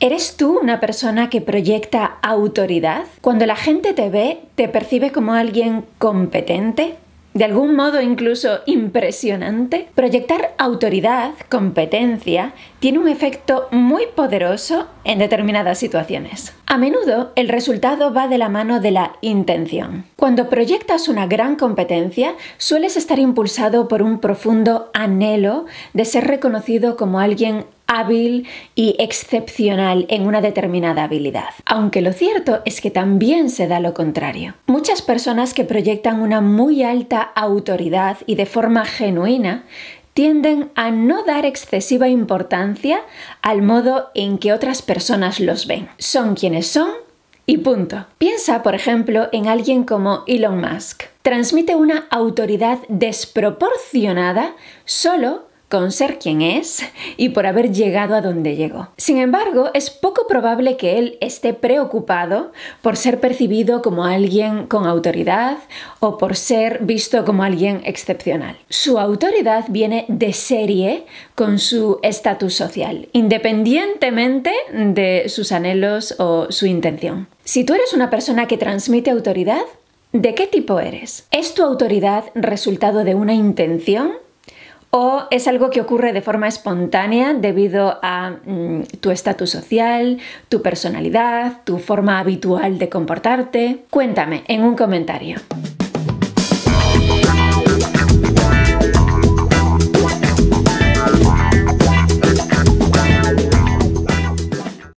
¿Eres tú una persona que proyecta autoridad? Cuando la gente te ve, ¿te percibe como alguien competente? ¿De algún modo incluso impresionante? Proyectar autoridad, competencia, tiene un efecto muy poderoso en determinadas situaciones. A menudo el resultado va de la mano de la intención. Cuando proyectas una gran competencia, sueles estar impulsado por un profundo anhelo de ser reconocido como alguien hábil y excepcional en una determinada habilidad. Aunque lo cierto es que también se da lo contrario. Muchas personas que proyectan una muy alta autoridad y de forma genuina tienden a no dar excesiva importancia al modo en que otras personas los ven. Son quienes son y punto. Piensa, por ejemplo, en alguien como Elon Musk. Transmite una autoridad desproporcionada solo con ser quien es y por haber llegado a donde llegó. Sin embargo, es poco probable que él esté preocupado por ser percibido como alguien con autoridad o por ser visto como alguien excepcional. Su autoridad viene de serie con su estatus social, independientemente de sus anhelos o su intención. Si tú eres una persona que transmite autoridad, ¿de qué tipo eres? ¿Es tu autoridad resultado de una intención o es algo que ocurre de forma espontánea debido a mm, tu estatus social, tu personalidad, tu forma habitual de comportarte? Cuéntame en un comentario.